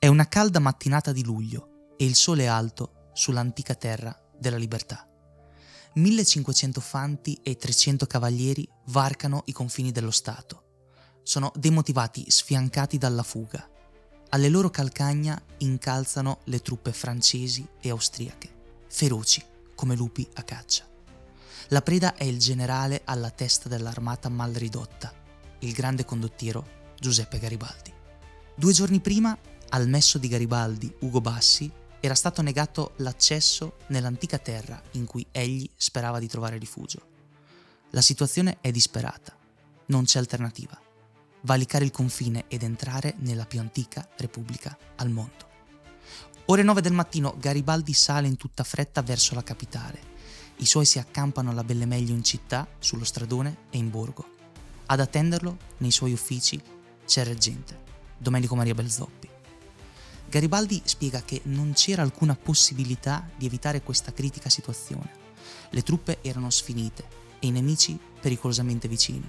È una calda mattinata di luglio e il sole è alto sull'antica terra della libertà. 1500 fanti e 300 cavalieri varcano i confini dello Stato. Sono demotivati, sfiancati dalla fuga. Alle loro calcagna incalzano le truppe francesi e austriache, feroci come lupi a caccia. La preda è il generale alla testa dell'armata malridotta, il grande condottiero Giuseppe Garibaldi. Due giorni prima al messo di Garibaldi, Ugo Bassi, era stato negato l'accesso nell'antica terra in cui egli sperava di trovare rifugio. La situazione è disperata, non c'è alternativa. Valicare il confine ed entrare nella più antica repubblica al mondo. Ore 9 del mattino Garibaldi sale in tutta fretta verso la capitale. I suoi si accampano alla belle meglio in città, sullo stradone e in borgo. Ad attenderlo, nei suoi uffici, c'è il reggente, Domenico Maria Belzoppi. Garibaldi spiega che non c'era alcuna possibilità di evitare questa critica situazione. Le truppe erano sfinite e i nemici pericolosamente vicini.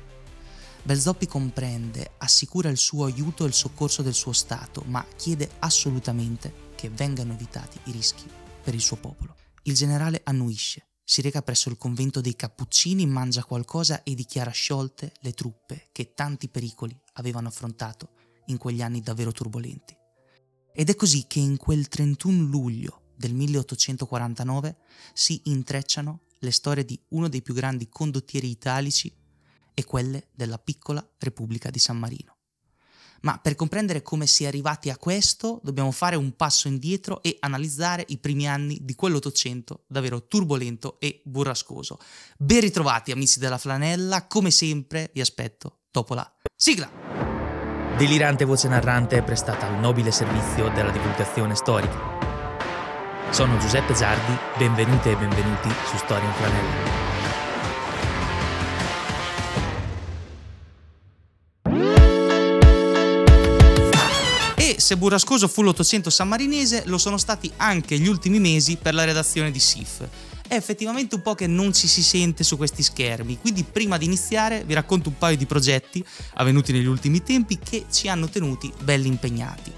Belzoppi comprende, assicura il suo aiuto e il soccorso del suo Stato, ma chiede assolutamente che vengano evitati i rischi per il suo popolo. Il generale annuisce, si reca presso il convento dei Cappuccini, mangia qualcosa e dichiara sciolte le truppe che tanti pericoli avevano affrontato in quegli anni davvero turbolenti. Ed è così che in quel 31 luglio del 1849 si intrecciano le storie di uno dei più grandi condottieri italici e quelle della piccola Repubblica di San Marino. Ma per comprendere come si è arrivati a questo, dobbiamo fare un passo indietro e analizzare i primi anni di quell'Ottocento davvero turbolento e burrascoso. Ben ritrovati amici della flanella, come sempre vi aspetto dopo la sigla delirante voce narrante prestata al nobile servizio della divulgazione storica. Sono Giuseppe Zardi, benvenute e benvenuti su Storia in Flanella. se burrascoso fu l'Ottocento sammarinese, lo sono stati anche gli ultimi mesi per la redazione di SIF, è effettivamente un po' che non ci si sente su questi schermi. Quindi prima di iniziare vi racconto un paio di progetti avvenuti negli ultimi tempi che ci hanno tenuti belli impegnati.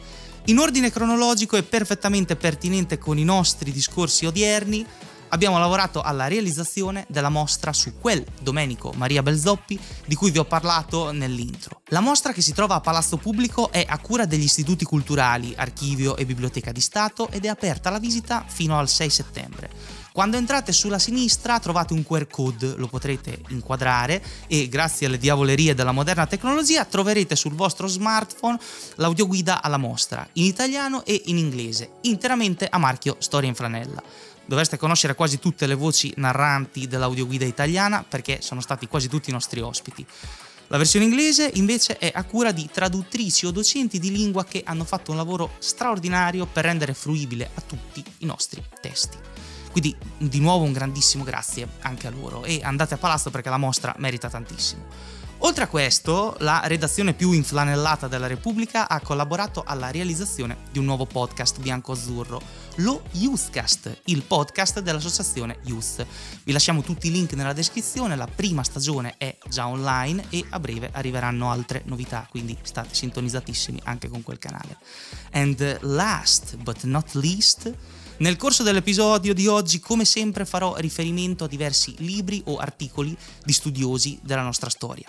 In ordine cronologico e perfettamente pertinente con i nostri discorsi odierni, abbiamo lavorato alla realizzazione della mostra su quel Domenico Maria Belzoppi di cui vi ho parlato nell'intro. La mostra che si trova a Palazzo Pubblico è a cura degli istituti culturali, archivio e biblioteca di Stato ed è aperta alla visita fino al 6 settembre. Quando entrate sulla sinistra trovate un QR code, lo potrete inquadrare e grazie alle diavolerie della moderna tecnologia troverete sul vostro smartphone l'audioguida alla mostra, in italiano e in inglese, interamente a marchio Storia in Franella dovreste conoscere quasi tutte le voci narranti dell'audioguida italiana perché sono stati quasi tutti i nostri ospiti. La versione inglese invece è a cura di traduttrici o docenti di lingua che hanno fatto un lavoro straordinario per rendere fruibile a tutti i nostri testi. Quindi di nuovo un grandissimo grazie anche a loro e andate a Palazzo perché la mostra merita tantissimo. Oltre a questo, la redazione più inflanellata della Repubblica ha collaborato alla realizzazione di un nuovo podcast bianco-azzurro, lo Youthcast, il podcast dell'associazione Youth. Vi lasciamo tutti i link nella descrizione, la prima stagione è già online e a breve arriveranno altre novità, quindi state sintonizzatissimi anche con quel canale. And last but not least, nel corso dell'episodio di oggi, come sempre, farò riferimento a diversi libri o articoli di studiosi della nostra storia.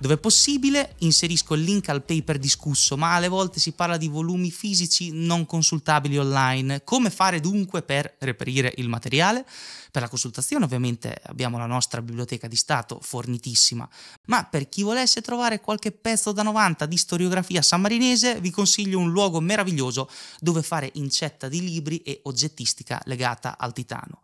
Dove è possibile inserisco il link al paper discusso, ma alle volte si parla di volumi fisici non consultabili online. Come fare dunque per reperire il materiale? Per la consultazione ovviamente abbiamo la nostra biblioteca di Stato fornitissima, ma per chi volesse trovare qualche pezzo da 90 di storiografia sammarinese vi consiglio un luogo meraviglioso dove fare incetta di libri e oggettistica legata al Titano.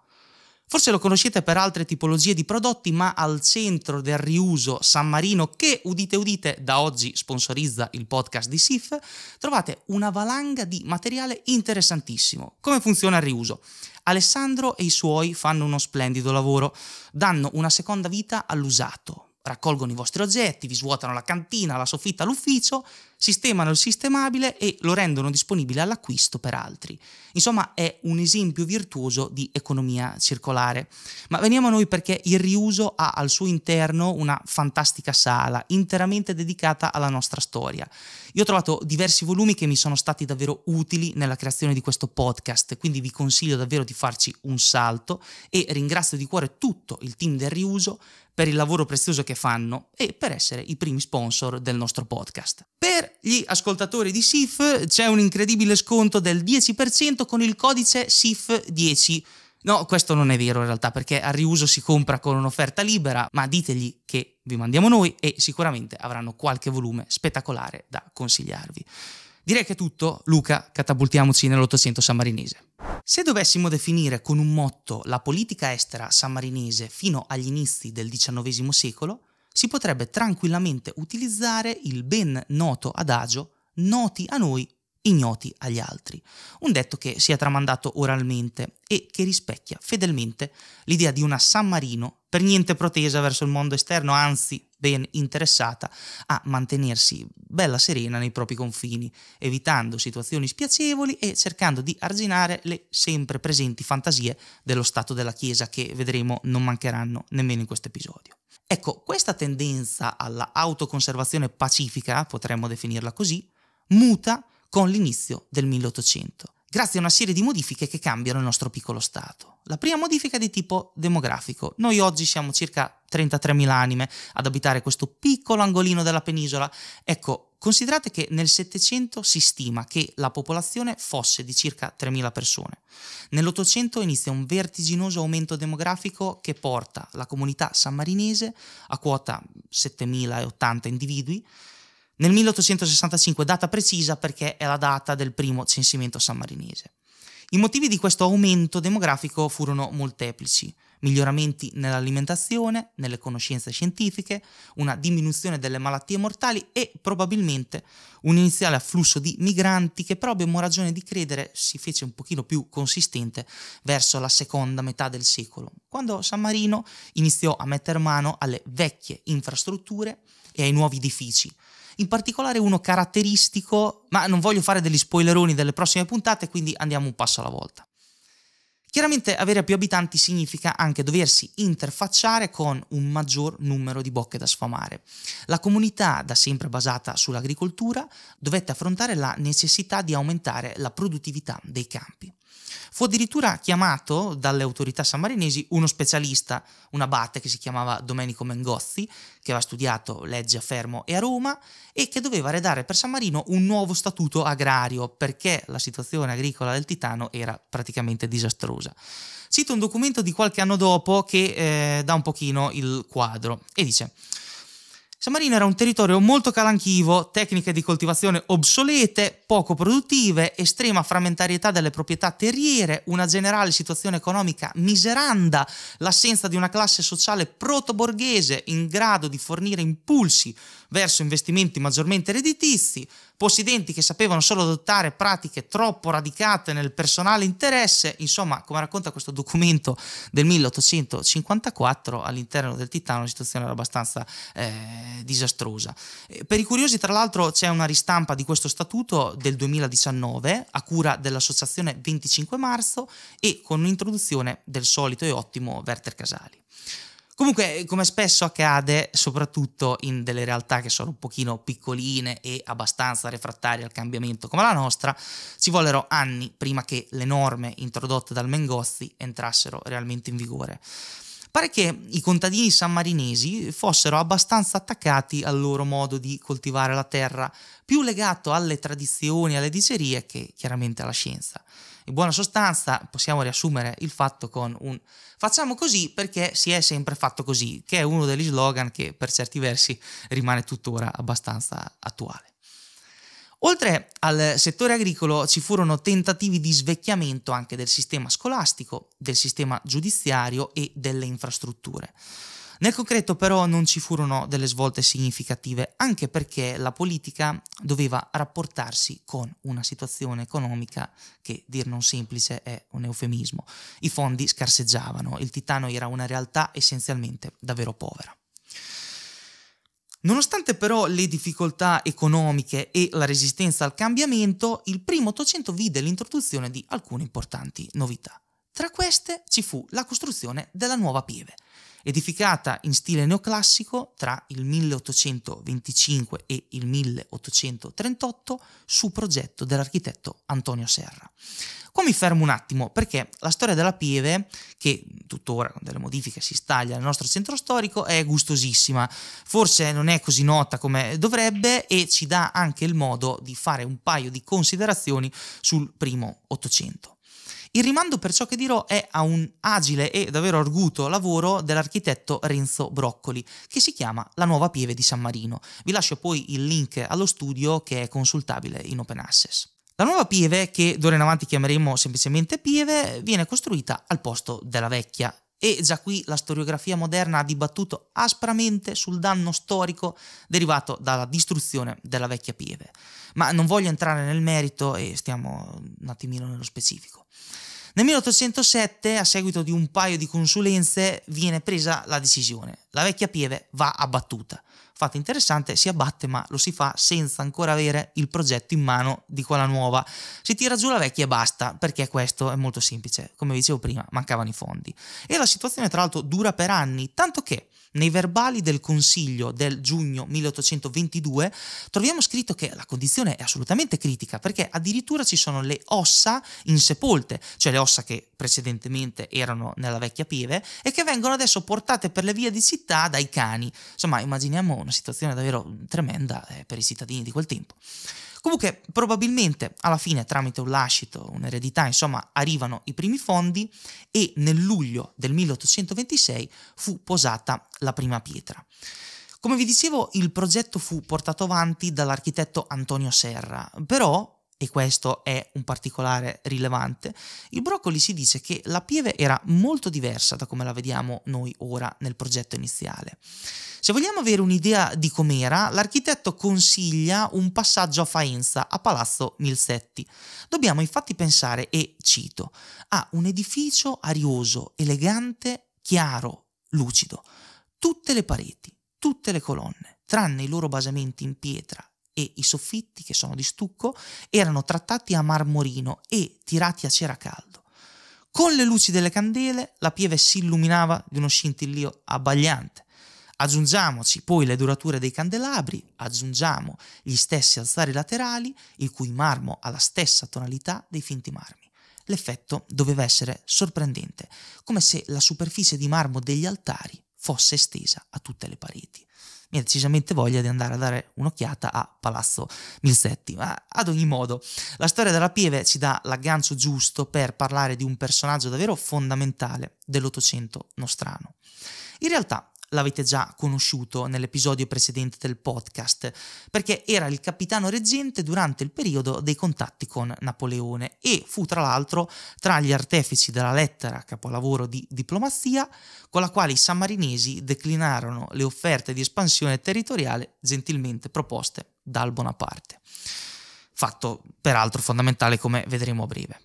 Forse lo conoscete per altre tipologie di prodotti, ma al centro del riuso San Marino, che udite udite da oggi sponsorizza il podcast di SIF, trovate una valanga di materiale interessantissimo. Come funziona il riuso? Alessandro e i suoi fanno uno splendido lavoro, danno una seconda vita all'usato. Raccolgono i vostri oggetti, vi svuotano la cantina, la soffitta, l'ufficio sistemano il sistemabile e lo rendono disponibile all'acquisto per altri. Insomma, è un esempio virtuoso di economia circolare. Ma veniamo a noi perché il riuso ha al suo interno una fantastica sala interamente dedicata alla nostra storia. Io ho trovato diversi volumi che mi sono stati davvero utili nella creazione di questo podcast, quindi vi consiglio davvero di farci un salto e ringrazio di cuore tutto il team del riuso per il lavoro prezioso che fanno e per essere i primi sponsor del nostro podcast. Per gli ascoltatori di SIF c'è un incredibile sconto del 10% con il codice SIF10. No, questo non è vero in realtà perché a riuso si compra con un'offerta libera, ma ditegli che vi mandiamo noi e sicuramente avranno qualche volume spettacolare da consigliarvi. Direi che è tutto, Luca, catapultiamoci nell'Ottocento sammarinese. Se dovessimo definire con un motto la politica estera sammarinese fino agli inizi del XIX secolo, si potrebbe tranquillamente utilizzare il ben noto adagio noti a noi ignoti agli altri, un detto che si è tramandato oralmente e che rispecchia fedelmente l'idea di una San Marino per niente protesa verso il mondo esterno, anzi ben interessata a mantenersi bella serena nei propri confini, evitando situazioni spiacevoli e cercando di arginare le sempre presenti fantasie dello stato della Chiesa che vedremo non mancheranno nemmeno in questo episodio. Ecco, questa tendenza alla autoconservazione pacifica, potremmo definirla così, muta con l'inizio del 1800, grazie a una serie di modifiche che cambiano il nostro piccolo Stato. La prima modifica è di tipo demografico. Noi oggi siamo circa 33.000 anime ad abitare questo piccolo angolino della penisola. Ecco, considerate che nel Settecento si stima che la popolazione fosse di circa 3.000 persone. Nell'Ottocento inizia un vertiginoso aumento demografico che porta la comunità sammarinese a quota 7.080 individui nel 1865, data precisa perché è la data del primo censimento sammarinese. I motivi di questo aumento demografico furono molteplici. Miglioramenti nell'alimentazione, nelle conoscenze scientifiche, una diminuzione delle malattie mortali e probabilmente un iniziale afflusso di migranti che però abbiamo ragione di credere si fece un pochino più consistente verso la seconda metà del secolo, quando San Marino iniziò a mettere mano alle vecchie infrastrutture e ai nuovi edifici, in particolare uno caratteristico, ma non voglio fare degli spoileroni delle prossime puntate, quindi andiamo un passo alla volta. Chiaramente avere più abitanti significa anche doversi interfacciare con un maggior numero di bocche da sfamare. La comunità, da sempre basata sull'agricoltura, dovette affrontare la necessità di aumentare la produttività dei campi. Fu addirittura chiamato dalle autorità sammarinesi uno specialista, un abate che si chiamava Domenico Mengozzi, che aveva studiato legge a Fermo e a Roma e che doveva redare per San Marino un nuovo statuto agrario perché la situazione agricola del Titano era praticamente disastrosa. Cito un documento di qualche anno dopo che eh, dà un pochino il quadro e dice San Marino era un territorio molto calanchivo, tecniche di coltivazione obsolete, poco produttive, estrema frammentarietà delle proprietà terriere, una generale situazione economica miseranda, l'assenza di una classe sociale proto-borghese in grado di fornire impulsi verso investimenti maggiormente redditizi, possidenti che sapevano solo adottare pratiche troppo radicate nel personale interesse, insomma, come racconta questo documento del 1854, all'interno del Titano la situazione era abbastanza eh, disastrosa. Eh, per i curiosi, tra l'altro, c'è una ristampa di questo statuto del 2019 a cura dell'associazione 25 marzo e con un'introduzione del solito e ottimo Werther Casali. Comunque, come spesso accade, soprattutto in delle realtà che sono un pochino piccoline e abbastanza refrattarie al cambiamento come la nostra, ci vollero anni prima che le norme introdotte dal Mengozzi entrassero realmente in vigore. Pare che i contadini sammarinesi fossero abbastanza attaccati al loro modo di coltivare la terra, più legato alle tradizioni, alle dicerie che chiaramente alla scienza. In buona sostanza possiamo riassumere il fatto con un facciamo così perché si è sempre fatto così, che è uno degli slogan che per certi versi rimane tuttora abbastanza attuale. Oltre al settore agricolo ci furono tentativi di svecchiamento anche del sistema scolastico, del sistema giudiziario e delle infrastrutture. Nel concreto però non ci furono delle svolte significative, anche perché la politica doveva rapportarsi con una situazione economica che dir non semplice è un eufemismo. I fondi scarseggiavano, il titano era una realtà essenzialmente davvero povera. Nonostante però le difficoltà economiche e la resistenza al cambiamento, il primo Ottocento vide l'introduzione di alcune importanti novità. Tra queste ci fu la costruzione della nuova pieve, edificata in stile neoclassico tra il 1825 e il 1838 su progetto dell'architetto Antonio Serra. Qua mi fermo un attimo perché la storia della Pieve, che tuttora con delle modifiche si staglia nel nostro centro storico, è gustosissima. Forse non è così nota come dovrebbe e ci dà anche il modo di fare un paio di considerazioni sul primo Ottocento. Il rimando per ciò che dirò è a un agile e davvero arguto lavoro dell'architetto Renzo Broccoli, che si chiama La nuova pieve di San Marino. Vi lascio poi il link allo studio che è consultabile in open access. La nuova pieve, che d'ora in avanti chiameremo semplicemente pieve, viene costruita al posto della vecchia e già qui la storiografia moderna ha dibattuto aspramente sul danno storico derivato dalla distruzione della vecchia Pieve. Ma non voglio entrare nel merito e stiamo un attimino nello specifico. Nel 1807, a seguito di un paio di consulenze, viene presa la decisione. La vecchia Pieve va abbattuta. Fatto interessante, si abbatte ma lo si fa senza ancora avere il progetto in mano di quella nuova. Si tira giù la vecchia e basta, perché questo è molto semplice. Come dicevo prima, mancavano i fondi. E la situazione tra l'altro dura per anni, tanto che nei verbali del Consiglio del giugno 1822 troviamo scritto che la condizione è assolutamente critica perché addirittura ci sono le ossa insepolte, cioè le ossa che precedentemente erano nella vecchia pieve e che vengono adesso portate per le vie di città dai cani. Insomma, immaginiamo una situazione davvero tremenda eh, per i cittadini di quel tempo. Comunque probabilmente alla fine tramite un lascito, un'eredità, insomma, arrivano i primi fondi e nel luglio del 1826 fu posata la prima pietra. Come vi dicevo, il progetto fu portato avanti dall'architetto Antonio Serra, però e questo è un particolare rilevante, il broccoli si dice che la pieve era molto diversa da come la vediamo noi ora nel progetto iniziale. Se vogliamo avere un'idea di com'era, l'architetto consiglia un passaggio a Faenza, a Palazzo Milsetti. Dobbiamo infatti pensare, e cito, a un edificio arioso, elegante, chiaro, lucido, tutte le pareti, tutte le colonne, tranne i loro basamenti in pietra e i soffitti, che sono di stucco, erano trattati a marmorino e tirati a cera caldo. Con le luci delle candele la pieve si illuminava di uno scintillio abbagliante. Aggiungiamoci poi le durature dei candelabri, aggiungiamo gli stessi alzari laterali, il cui marmo ha la stessa tonalità dei finti marmi. L'effetto doveva essere sorprendente, come se la superficie di marmo degli altari fosse estesa a tutte le pareti mi ha decisamente voglia di andare a dare un'occhiata a Palazzo Milsetti. Ma ad ogni modo, la storia della Pieve ci dà l'aggancio giusto per parlare di un personaggio davvero fondamentale dell'Ottocento nostrano. In realtà, l'avete già conosciuto nell'episodio precedente del podcast, perché era il capitano reggente durante il periodo dei contatti con Napoleone e fu tra l'altro tra gli artefici della lettera capolavoro di diplomazia con la quale i sammarinesi declinarono le offerte di espansione territoriale gentilmente proposte dal Bonaparte. Fatto peraltro fondamentale come vedremo a breve.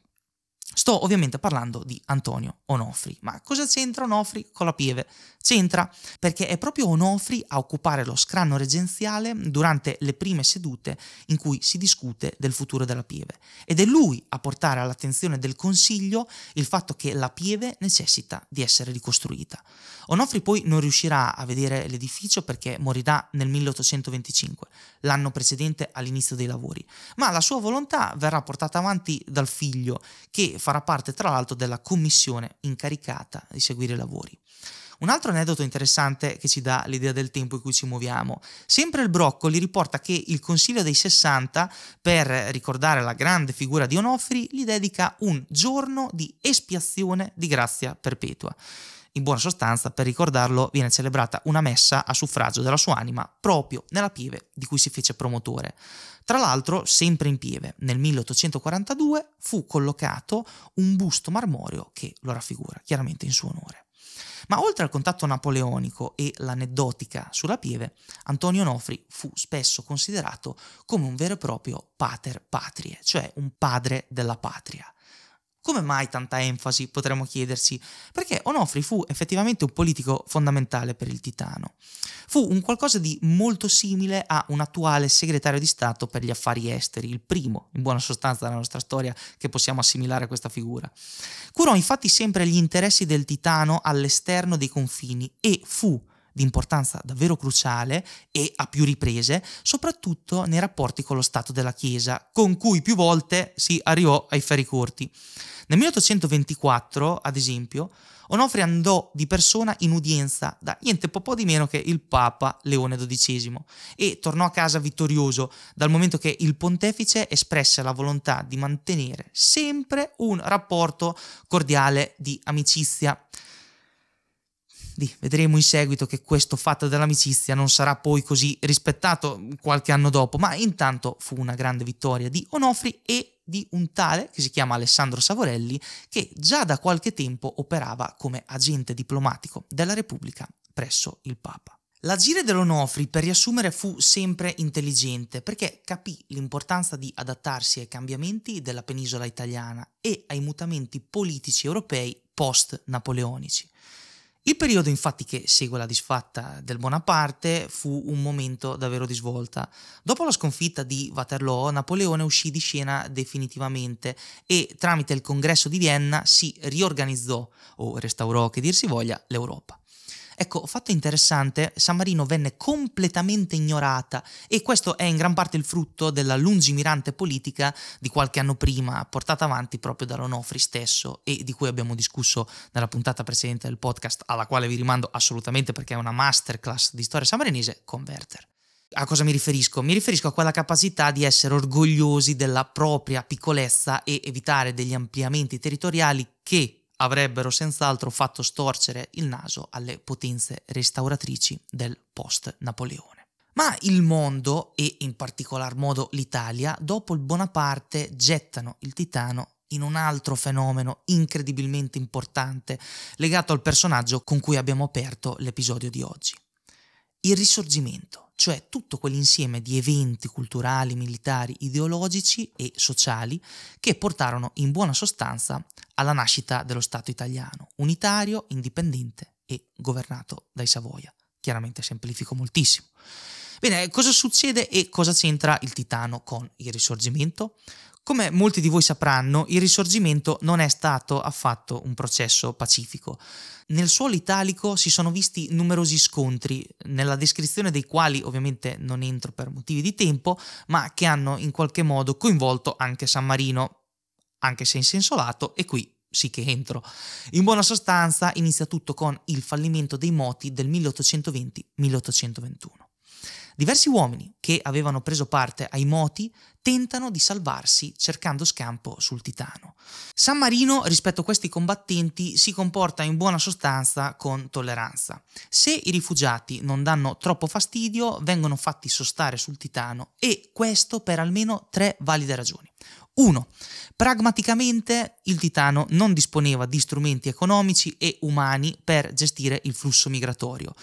Sto ovviamente parlando di Antonio Onofri. Ma cosa c'entra Onofri con la Pieve? C'entra perché è proprio Onofri a occupare lo scranno regenziale durante le prime sedute in cui si discute del futuro della Pieve ed è lui a portare all'attenzione del Consiglio il fatto che la Pieve necessita di essere ricostruita. Onofri poi non riuscirà a vedere l'edificio perché morirà nel 1825, l'anno precedente all'inizio dei lavori, ma la sua volontà verrà portata avanti dal figlio che farà parte tra l'altro della commissione incaricata di seguire i lavori. Un altro aneddoto interessante che ci dà l'idea del tempo in cui ci muoviamo. Sempre il Broccoli riporta che il Consiglio dei 60, per ricordare la grande figura di Onofri, gli dedica un giorno di espiazione di grazia perpetua. In buona sostanza, per ricordarlo, viene celebrata una messa a suffragio della sua anima proprio nella pieve di cui si fece promotore. Tra l'altro, sempre in Pieve, nel 1842 fu collocato un busto marmoreo che lo raffigura chiaramente in suo onore. Ma oltre al contatto napoleonico e l'aneddotica sulla Pieve, Antonio Nofri fu spesso considerato come un vero e proprio pater patriae, cioè un padre della patria. Come mai tanta enfasi, potremmo chiedersi, perché Onofri fu effettivamente un politico fondamentale per il Titano. Fu un qualcosa di molto simile a un attuale segretario di Stato per gli affari esteri, il primo, in buona sostanza, della nostra storia che possiamo assimilare a questa figura. Curò infatti sempre gli interessi del Titano all'esterno dei confini e fu di importanza davvero cruciale e a più riprese, soprattutto nei rapporti con lo Stato della Chiesa, con cui più volte si arrivò ai ferri corti. Nel 1824, ad esempio, Onofre andò di persona in udienza da niente po', po' di meno che il Papa Leone XII e tornò a casa vittorioso dal momento che il pontefice espresse la volontà di mantenere sempre un rapporto cordiale di amicizia Lì vedremo in seguito che questo fatto dell'amicizia non sarà poi così rispettato qualche anno dopo, ma intanto fu una grande vittoria di Onofri e di un tale che si chiama Alessandro Savorelli, che già da qualche tempo operava come agente diplomatico della Repubblica presso il Papa. L'agire dell'Onofri, per riassumere, fu sempre intelligente perché capì l'importanza di adattarsi ai cambiamenti della penisola italiana e ai mutamenti politici europei post-napoleonici. Il periodo infatti che segue la disfatta del Bonaparte fu un momento davvero di svolta. Dopo la sconfitta di Waterloo, Napoleone uscì di scena definitivamente e tramite il congresso di Vienna si riorganizzò, o restaurò che dir si voglia, l'Europa. Ecco, fatto interessante, San Marino venne completamente ignorata e questo è in gran parte il frutto della lungimirante politica di qualche anno prima, portata avanti proprio dall'Onofri stesso e di cui abbiamo discusso nella puntata precedente del podcast, alla quale vi rimando assolutamente perché è una masterclass di storia samarinese, Converter. A cosa mi riferisco? Mi riferisco a quella capacità di essere orgogliosi della propria piccolezza e evitare degli ampliamenti territoriali che avrebbero senz'altro fatto storcere il naso alle potenze restauratrici del post-Napoleone. Ma il mondo, e in particolar modo l'Italia, dopo il Bonaparte gettano il Titano in un altro fenomeno incredibilmente importante legato al personaggio con cui abbiamo aperto l'episodio di oggi. Il risorgimento cioè tutto quell'insieme di eventi culturali, militari, ideologici e sociali che portarono in buona sostanza alla nascita dello Stato italiano, unitario, indipendente e governato dai Savoia. Chiaramente semplifico moltissimo. Bene, cosa succede e cosa c'entra il Titano con il Risorgimento? Come molti di voi sapranno, il risorgimento non è stato affatto un processo pacifico. Nel suolo italico si sono visti numerosi scontri, nella descrizione dei quali ovviamente non entro per motivi di tempo, ma che hanno in qualche modo coinvolto anche San Marino, anche se in senso lato, e qui sì che entro. In buona sostanza inizia tutto con il fallimento dei moti del 1820-1821. Diversi uomini che avevano preso parte ai moti tentano di salvarsi cercando scampo sul Titano. San Marino rispetto a questi combattenti si comporta in buona sostanza con tolleranza. Se i rifugiati non danno troppo fastidio vengono fatti sostare sul Titano e questo per almeno tre valide ragioni. 1. Pragmaticamente il Titano non disponeva di strumenti economici e umani per gestire il flusso migratorio.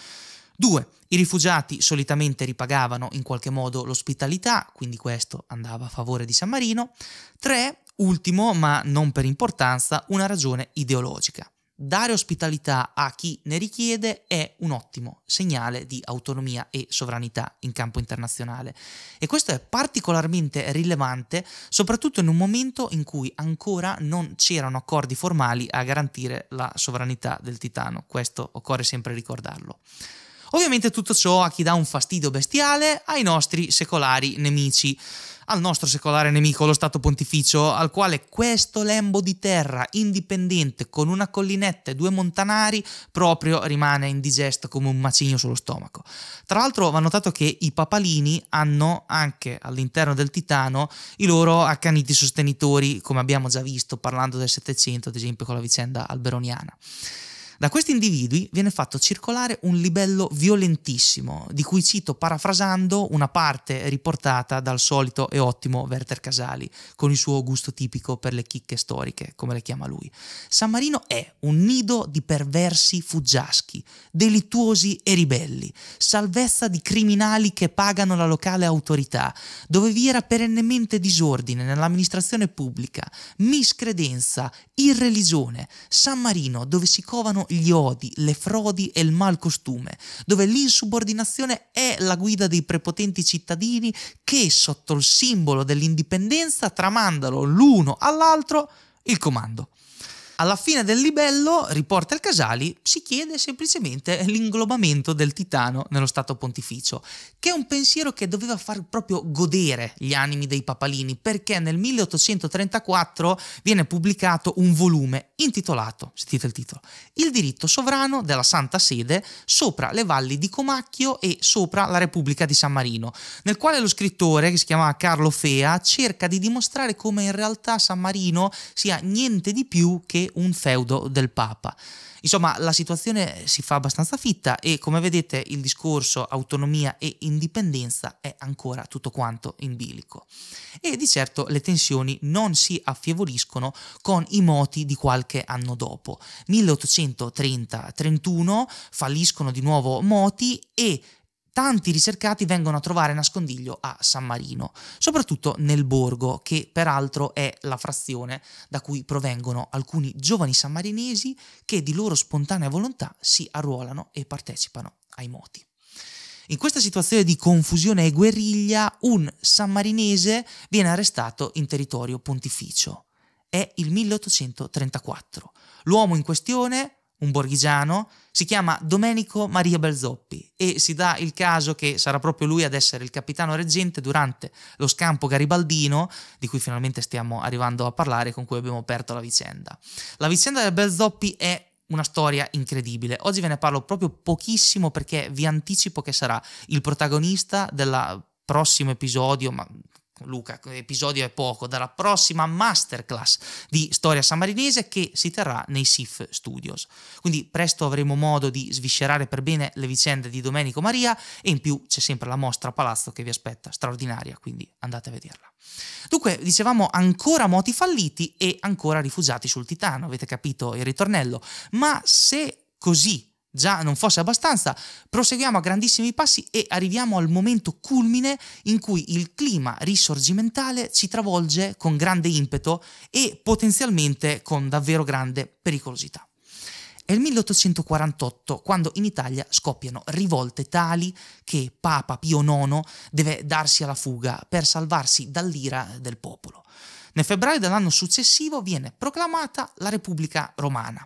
2. I rifugiati solitamente ripagavano in qualche modo l'ospitalità, quindi questo andava a favore di San Marino. 3. Ultimo, ma non per importanza, una ragione ideologica. Dare ospitalità a chi ne richiede è un ottimo segnale di autonomia e sovranità in campo internazionale e questo è particolarmente rilevante soprattutto in un momento in cui ancora non c'erano accordi formali a garantire la sovranità del Titano, questo occorre sempre ricordarlo. Ovviamente tutto ciò a chi dà un fastidio bestiale ai nostri secolari nemici al nostro secolare nemico, lo Stato Pontificio, al quale questo lembo di terra indipendente con una collinetta e due montanari proprio rimane indigesto come un macigno sullo stomaco. Tra l'altro va notato che i papalini hanno anche all'interno del Titano i loro accaniti sostenitori, come abbiamo già visto parlando del Settecento, ad esempio con la vicenda alberoniana. Da questi individui viene fatto circolare un libello violentissimo, di cui cito parafrasando una parte riportata dal solito e ottimo Werther Casali, con il suo gusto tipico per le chicche storiche, come le chiama lui. San Marino è un nido di perversi fuggiaschi, delittuosi e ribelli, salvezza di criminali che pagano la locale autorità, dove vi era perennemente disordine nell'amministrazione pubblica, miscredenza, irreligione. San Marino, dove si covano gli odi, le frodi e il malcostume, dove l'insubordinazione è la guida dei prepotenti cittadini che sotto il simbolo dell'indipendenza tramandano l'uno all'altro il comando. Alla fine del libello, riporta il Casali, si chiede semplicemente l'inglobamento del Titano nello Stato Pontificio, che è un pensiero che doveva far proprio godere gli animi dei papalini, perché nel 1834 viene pubblicato un volume intitolato, sentite il titolo, Il diritto sovrano della Santa Sede sopra le valli di Comacchio e sopra la Repubblica di San Marino, nel quale lo scrittore, che si chiamava Carlo Fea, cerca di dimostrare come in realtà San Marino sia niente di più che un feudo del Papa. Insomma, la situazione si fa abbastanza fitta e come vedete il discorso autonomia e indipendenza è ancora tutto quanto in bilico. E di certo le tensioni non si affievoliscono con i moti di qualche anno dopo. 1830-31 falliscono di nuovo moti e tanti ricercati vengono a trovare nascondiglio a San Marino, soprattutto nel borgo, che peraltro è la frazione da cui provengono alcuni giovani sammarinesi che di loro spontanea volontà si arruolano e partecipano ai moti. In questa situazione di confusione e guerriglia, un sammarinese viene arrestato in territorio pontificio. È il 1834. L'uomo in questione un borghigiano, si chiama Domenico Maria Belzoppi e si dà il caso che sarà proprio lui ad essere il capitano reggente durante lo scampo garibaldino, di cui finalmente stiamo arrivando a parlare, con cui abbiamo aperto la vicenda. La vicenda del Belzoppi è una storia incredibile. Oggi ve ne parlo proprio pochissimo perché vi anticipo che sarà il protagonista del prossimo episodio, ma Luca, episodio è poco, dalla prossima masterclass di storia sammarinese che si terrà nei SIF Studios. Quindi presto avremo modo di sviscerare per bene le vicende di Domenico Maria e in più c'è sempre la mostra a palazzo che vi aspetta, straordinaria, quindi andate a vederla. Dunque, dicevamo ancora moti falliti e ancora rifugiati sul Titano, avete capito il ritornello, ma se così già non fosse abbastanza, proseguiamo a grandissimi passi e arriviamo al momento culmine in cui il clima risorgimentale ci travolge con grande impeto e potenzialmente con davvero grande pericolosità. È il 1848 quando in Italia scoppiano rivolte tali che Papa Pio IX deve darsi alla fuga per salvarsi dall'ira del popolo. Nel febbraio dell'anno successivo viene proclamata la Repubblica Romana.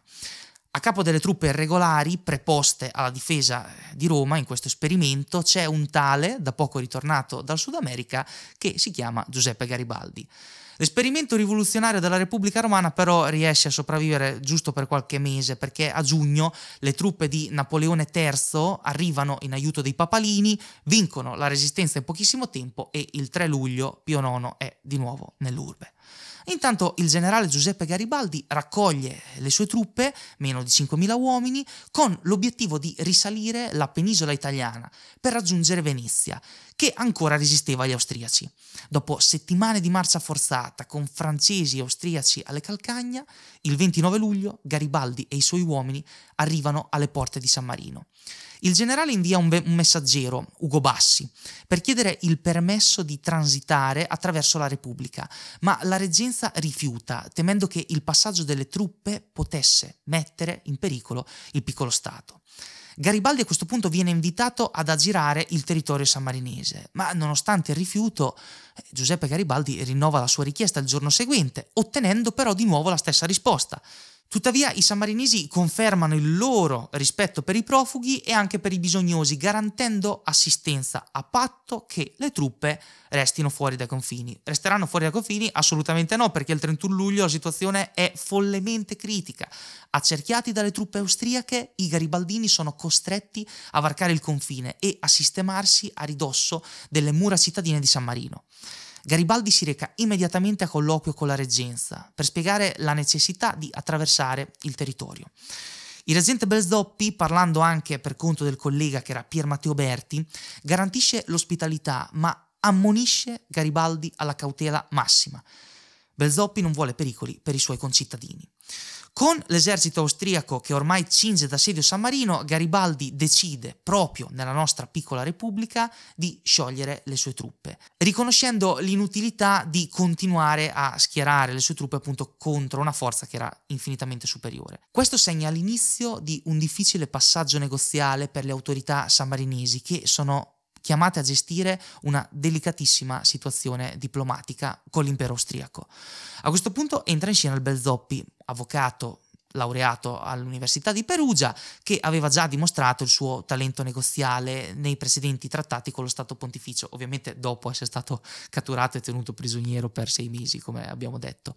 A capo delle truppe regolari preposte alla difesa di Roma in questo esperimento c'è un tale, da poco ritornato dal Sud America, che si chiama Giuseppe Garibaldi. L'esperimento rivoluzionario della Repubblica Romana però riesce a sopravvivere giusto per qualche mese perché a giugno le truppe di Napoleone III arrivano in aiuto dei papalini, vincono la resistenza in pochissimo tempo e il 3 luglio Pio IX è di nuovo nell'urbe. Intanto il generale Giuseppe Garibaldi raccoglie le sue truppe, meno di 5.000 uomini, con l'obiettivo di risalire la penisola italiana per raggiungere Venezia, che ancora resisteva agli austriaci. Dopo settimane di marcia forzata con francesi e austriaci alle calcagna, il 29 luglio Garibaldi e i suoi uomini arrivano alle porte di San Marino. Il generale invia un, un messaggero, Ugo Bassi, per chiedere il permesso di transitare attraverso la Repubblica, ma la reggenza rifiuta, temendo che il passaggio delle truppe potesse mettere in pericolo il piccolo Stato. Garibaldi a questo punto viene invitato ad aggirare il territorio sammarinese, ma nonostante il rifiuto, eh, Giuseppe Garibaldi rinnova la sua richiesta il giorno seguente, ottenendo però di nuovo la stessa risposta. Tuttavia i sammarinesi confermano il loro rispetto per i profughi e anche per i bisognosi, garantendo assistenza a patto che le truppe restino fuori dai confini. Resteranno fuori dai confini? Assolutamente no, perché il 31 luglio la situazione è follemente critica. Accerchiati dalle truppe austriache, i garibaldini sono costretti a varcare il confine e a sistemarsi a ridosso delle mura cittadine di San Marino. Garibaldi si reca immediatamente a colloquio con la reggenza per spiegare la necessità di attraversare il territorio. Il residente Belzoppi, parlando anche per conto del collega che era Pier Matteo Berti, garantisce l'ospitalità ma ammonisce Garibaldi alla cautela massima. Belzoppi non vuole pericoli per i suoi concittadini. Con l'esercito austriaco che ormai cinge d'assedio San Marino, Garibaldi decide, proprio nella nostra piccola repubblica, di sciogliere le sue truppe, riconoscendo l'inutilità di continuare a schierare le sue truppe appunto contro una forza che era infinitamente superiore. Questo segna l'inizio di un difficile passaggio negoziale per le autorità sammarinesi che sono chiamate a gestire una delicatissima situazione diplomatica con l'impero austriaco. A questo punto entra in scena il Belzoppi, avvocato laureato all'Università di Perugia, che aveva già dimostrato il suo talento negoziale nei precedenti trattati con lo Stato Pontificio, ovviamente dopo essere stato catturato e tenuto prigioniero per sei mesi, come abbiamo detto.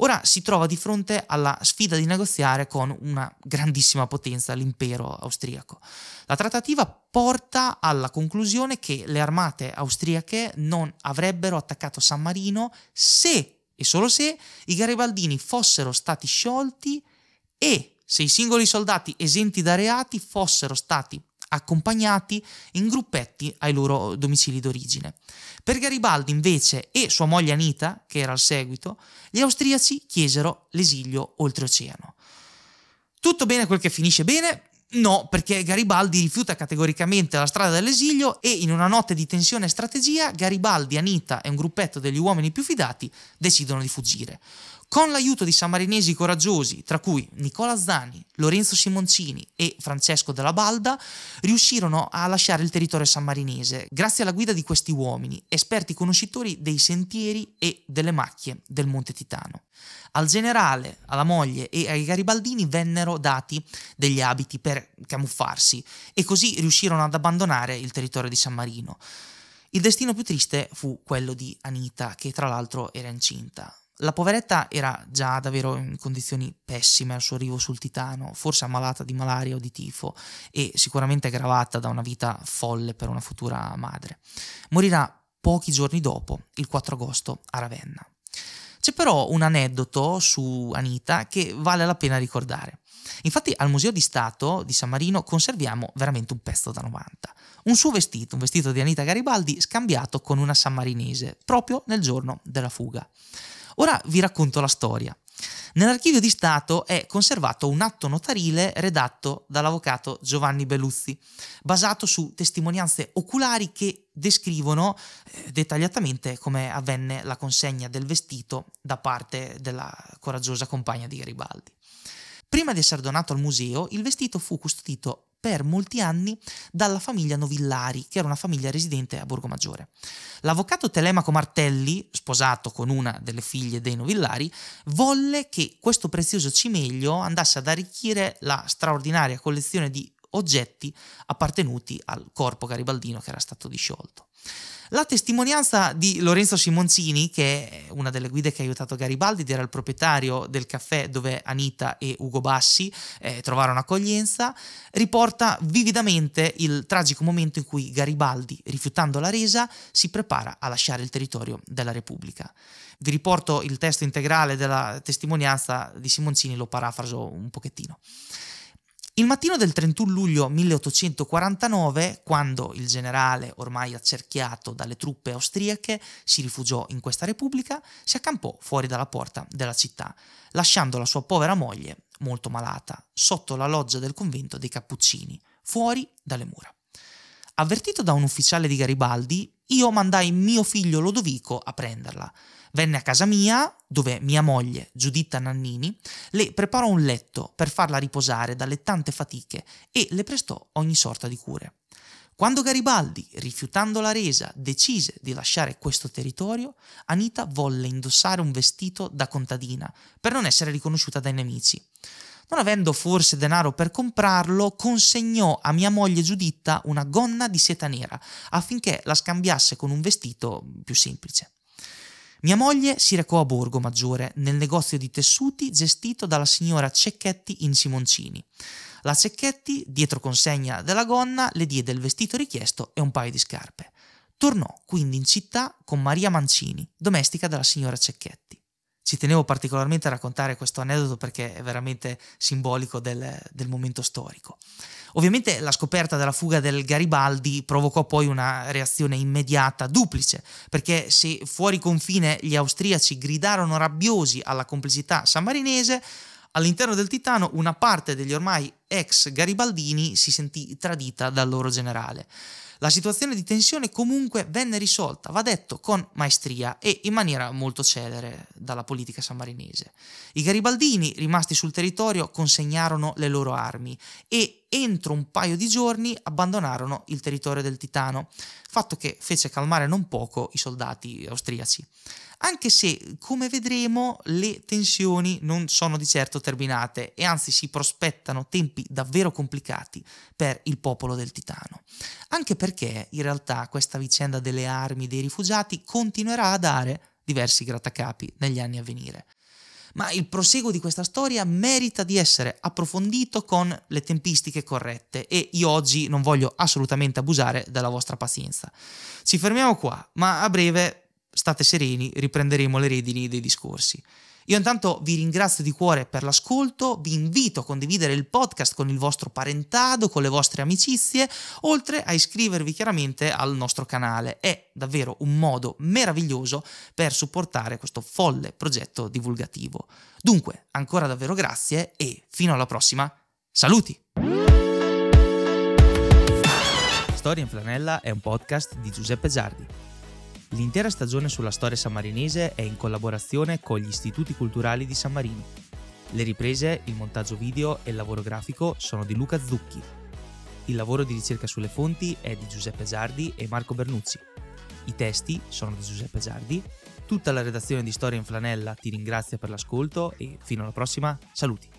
Ora si trova di fronte alla sfida di negoziare con una grandissima potenza, l'impero austriaco. La trattativa porta alla conclusione che le armate austriache non avrebbero attaccato San Marino se e solo se i garibaldini fossero stati sciolti e se i singoli soldati esenti da reati fossero stati accompagnati in gruppetti ai loro domicili d'origine. Per Garibaldi invece e sua moglie Anita, che era al seguito, gli austriaci chiesero l'esilio oltreoceano. Tutto bene quel che finisce bene? No, perché Garibaldi rifiuta categoricamente la strada dell'esilio e in una notte di tensione e strategia Garibaldi, Anita e un gruppetto degli uomini più fidati decidono di fuggire. Con l'aiuto di sammarinesi coraggiosi, tra cui Nicola Zani, Lorenzo Simoncini e Francesco della Balda, riuscirono a lasciare il territorio sammarinese grazie alla guida di questi uomini, esperti conoscitori dei sentieri e delle macchie del Monte Titano. Al generale, alla moglie e ai garibaldini vennero dati degli abiti per camuffarsi e così riuscirono ad abbandonare il territorio di San Marino. Il destino più triste fu quello di Anita, che tra l'altro era incinta. La poveretta era già davvero in condizioni pessime al suo arrivo sul Titano, forse ammalata di malaria o di tifo e sicuramente aggravata da una vita folle per una futura madre. Morirà pochi giorni dopo, il 4 agosto, a Ravenna. C'è però un aneddoto su Anita che vale la pena ricordare. Infatti al Museo di Stato di San Marino conserviamo veramente un pezzo da 90. Un suo vestito, un vestito di Anita Garibaldi, scambiato con una sammarinese, proprio nel giorno della fuga. Ora vi racconto la storia. Nell'archivio di Stato è conservato un atto notarile redatto dall'avvocato Giovanni Belluzzi, basato su testimonianze oculari che descrivono eh, dettagliatamente come avvenne la consegna del vestito da parte della coraggiosa compagna di Garibaldi. Prima di essere donato al museo, il vestito fu custodito per molti anni dalla famiglia Novillari, che era una famiglia residente a Borgo Maggiore. L'avvocato Telemaco Martelli, sposato con una delle figlie dei Novillari, volle che questo prezioso cimeglio andasse ad arricchire la straordinaria collezione di oggetti appartenuti al corpo garibaldino che era stato disciolto. La testimonianza di Lorenzo Simoncini, che è una delle guide che ha aiutato Garibaldi ed era il proprietario del caffè dove Anita e Ugo Bassi eh, trovarono accoglienza, riporta vividamente il tragico momento in cui Garibaldi, rifiutando la resa, si prepara a lasciare il territorio della Repubblica. Vi riporto il testo integrale della testimonianza di Simoncini, lo parafraso un pochettino. Il mattino del 31 luglio 1849, quando il generale, ormai accerchiato dalle truppe austriache, si rifugiò in questa repubblica, si accampò fuori dalla porta della città, lasciando la sua povera moglie, molto malata, sotto la loggia del convento dei Cappuccini, fuori dalle mura. Avvertito da un ufficiale di Garibaldi, io mandai mio figlio Lodovico a prenderla. Venne a casa mia, dove mia moglie, Giuditta Nannini, le preparò un letto per farla riposare dalle tante fatiche e le prestò ogni sorta di cure. Quando Garibaldi, rifiutando la resa, decise di lasciare questo territorio, Anita volle indossare un vestito da contadina per non essere riconosciuta dai nemici non avendo forse denaro per comprarlo, consegnò a mia moglie Giuditta una gonna di seta nera affinché la scambiasse con un vestito più semplice. Mia moglie si recò a Borgo Maggiore nel negozio di tessuti gestito dalla signora Cecchetti in Simoncini. La Cecchetti, dietro consegna della gonna, le diede il vestito richiesto e un paio di scarpe. Tornò quindi in città con Maria Mancini, domestica della signora Cecchetti ci tenevo particolarmente a raccontare questo aneddoto perché è veramente simbolico del, del momento storico. Ovviamente la scoperta della fuga del Garibaldi provocò poi una reazione immediata duplice, perché se fuori confine gli austriaci gridarono rabbiosi alla complicità sammarinese, all'interno del Titano una parte degli ormai ex garibaldini si sentì tradita dal loro generale. La situazione di tensione comunque venne risolta, va detto, con maestria e in maniera molto celere dalla politica sammarinese. I garibaldini rimasti sul territorio consegnarono le loro armi e entro un paio di giorni abbandonarono il territorio del Titano fatto che fece calmare non poco i soldati austriaci. Anche se, come vedremo, le tensioni non sono di certo terminate e anzi si prospettano tempi davvero complicati per il popolo del Titano. Anche perché, in realtà, questa vicenda delle armi dei rifugiati continuerà a dare diversi grattacapi negli anni a venire ma il proseguo di questa storia merita di essere approfondito con le tempistiche corrette e io oggi non voglio assolutamente abusare della vostra pazienza. Ci fermiamo qua, ma a breve state sereni, riprenderemo le redini dei discorsi. Io intanto vi ringrazio di cuore per l'ascolto, vi invito a condividere il podcast con il vostro parentado, con le vostre amicizie, oltre a iscrivervi chiaramente al nostro canale. È davvero un modo meraviglioso per supportare questo folle progetto divulgativo. Dunque, ancora davvero grazie e fino alla prossima, saluti! Storia in Flanella è un podcast di Giuseppe Giardi L'intera stagione sulla storia sammarinese è in collaborazione con gli istituti culturali di San Marino. Le riprese, il montaggio video e il lavoro grafico sono di Luca Zucchi. Il lavoro di ricerca sulle fonti è di Giuseppe Giardi e Marco Bernuzzi. I testi sono di Giuseppe Giardi. Tutta la redazione di Storia in Flanella ti ringrazia per l'ascolto e fino alla prossima, saluti!